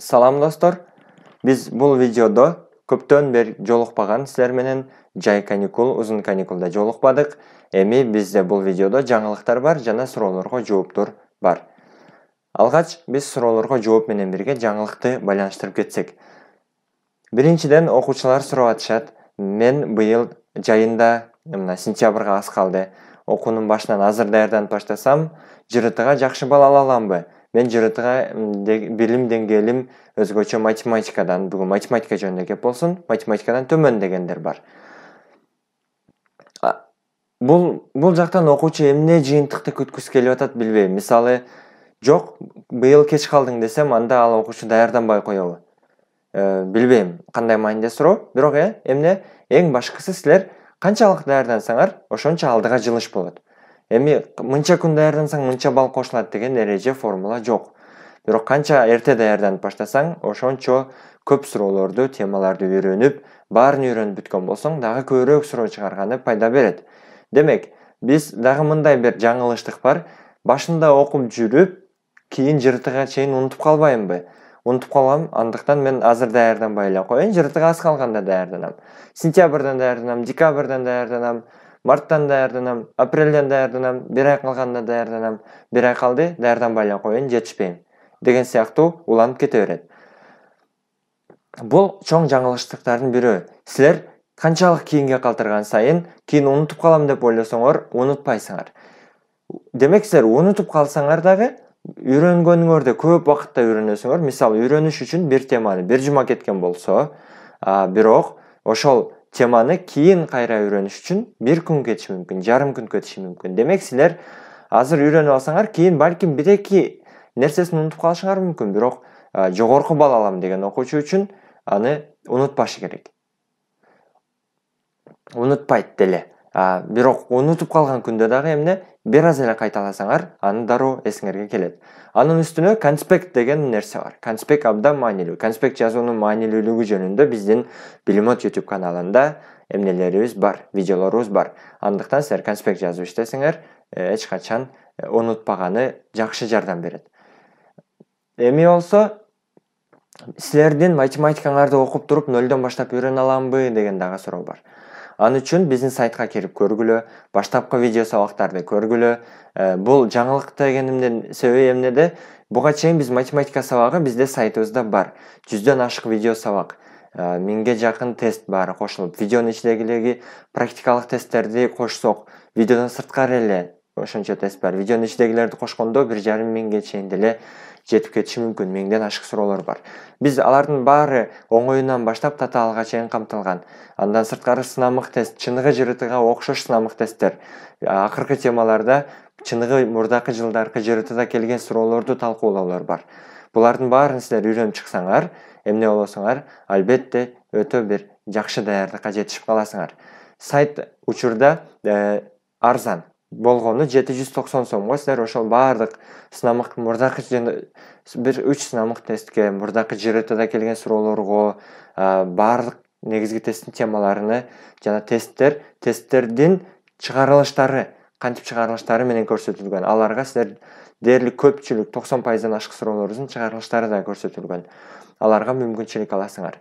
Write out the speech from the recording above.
салам достор биз бул видеодо көптөн бери жолукпаган силер менен жай каникул узун каникулда жолукпадык эми бизде бул видеодо жаңылыктар бар жана суроолорго жооптор бар алгач биз суроолорго жооп менен бирге жаңылыкты байланыштырып кетсек биринчиден окуучулар сурап атышат мен быйыл жайында мына сентябрга аз калды окуунун башынан азыр даярданып баштасам жртга жакшы балл ала аламбы мен жыртыга билим деңгээлим өзгөчө математикадан бүгүн математика жөнүндө кеп болсун математикадан төмөн дегендер бар бул бул жактан окуучу эмне жыйынтыкты күткүсү келип атат билбейм мисалы жок быйыл кеч калдың десем анда ал окуучу даярданбай коебу э, билбейм кандай мааниде суроо бирок э эмне эң башкысы силер канчалык даярдансаңар ошончо алдыга жылыш болот эми мынча күн даярдансаң мынча балл кошулат деген эреже формула жок бирок канча эрте даярданып баштасаң ошончо көп суроолорду темаларды үйрөнүп баарын үйрөнүп бүткөн болсоң дагы көбүрөөк суроо чыгарганы пайда берет демек биз дагы мындай бир жаңылыштык бар башында окуп жүрүп кийин жртга чейин унутуп калбаймынбы унутуп калгам андыктан мен азыр даярданбай эле коеюн жртга аз калганда даярданам сентябрдан даярданам декабрдан даярданам марттан даярданам апрельден даярданам бир ай калганда даярданам бир ай калды даярданбай эле коеюн жетишпейм деген сыяктуу уланып кете берет бул чоң жаңылыштыктардын бирөө силер канчалык кийинге калтырган сайын кийин унутуп калам деп ойлосоңор унутпайсыңар демек силер унутуп калсаңар дагы үйрөнгөнүңөрдү көп убакытта үйрөнөсүңөр мисалы үйрөнүш үчүн бир теманы бир жума кеткен болсо бирок ошол теманы кийин кайра үйрөнүш үчүн бир күн кетиши мүмкүн жарым күн кетиши мүмкүн демек силер азыр үйрөнүп алсаңар кийин балким бир эки нерсесин унутуп калышыңар мүмкүн бирок жогорку балл алам деген окуучу үчүн аны унутпашы керек унутпайт деле бирок унутуп калган күндө дагы эмне бир аз эле кайталасаңар аны дароо эсиңерге келет анын үстүнө конспект деген нерсе бар конспект абдан маанилүү конспект жазуунун маанилүүлүгү жөнүндө биздин билимот ютуб каналында эмнелерибиз бар видеолорубуз бар андыктан силер конспект жазып иштесеңер э, эч качан э, унутпаганы жакшы жардам берет эми болсо силердин математикаңарды окуп туруп нольдон баштап үйрөнө аламбы деген дагы суроо бар ал үчүн биздин сайтка кирип көргүлө баштапкы видео сабактарды көргүлө э, бул жаңылык дегенимдин себеби эмнеде буга чейин биз математика сабагы бизде сайтыбызда бар жүздөн ашык видео сабак э, миңге жакын тест бар кошулуп видеонун ичиндегилерги практикалык тесттерди кошсок видеодон сырткары эле ошончо тест бар видеонун ичиндегилерди кошкондо бир жарым миңге чейин деле жетип кетиши мүмкүн миңден ашык суроолор бар биз алардын баары оңоюнан баштап татаалга чейин камтылган андан сырткары сынамык тест чыныгы жртга окшош сынамык тесттер э, акыркы темаларда чыныгы мурдакы жылдаркы жртда келген суроолорду талкуулоолор бар булардын баарын силер үйрөнүп чыксаңар эмне болосуңар албетте өтө бир жакшы даярдыкка жетишип каласыңар сайт учурда э, арзан болғаны 790 жүз токсон сомго силер ошол баардык сынамык мурдакы бир үч сынамық тестке мурдакы жртда келген суроолорго баардык негізгі тесттин темаларына жана тесттер тесттердин чыгарылыштары кантип чыгарылыштары менен көрсөтүлгөн аларга сіздер дээрлик көпчүлүк токсон пайыздан ашык суроолордун чыгарылыштары да көрсөтүлгөн аларга мүмкүнчүлүк аласыңар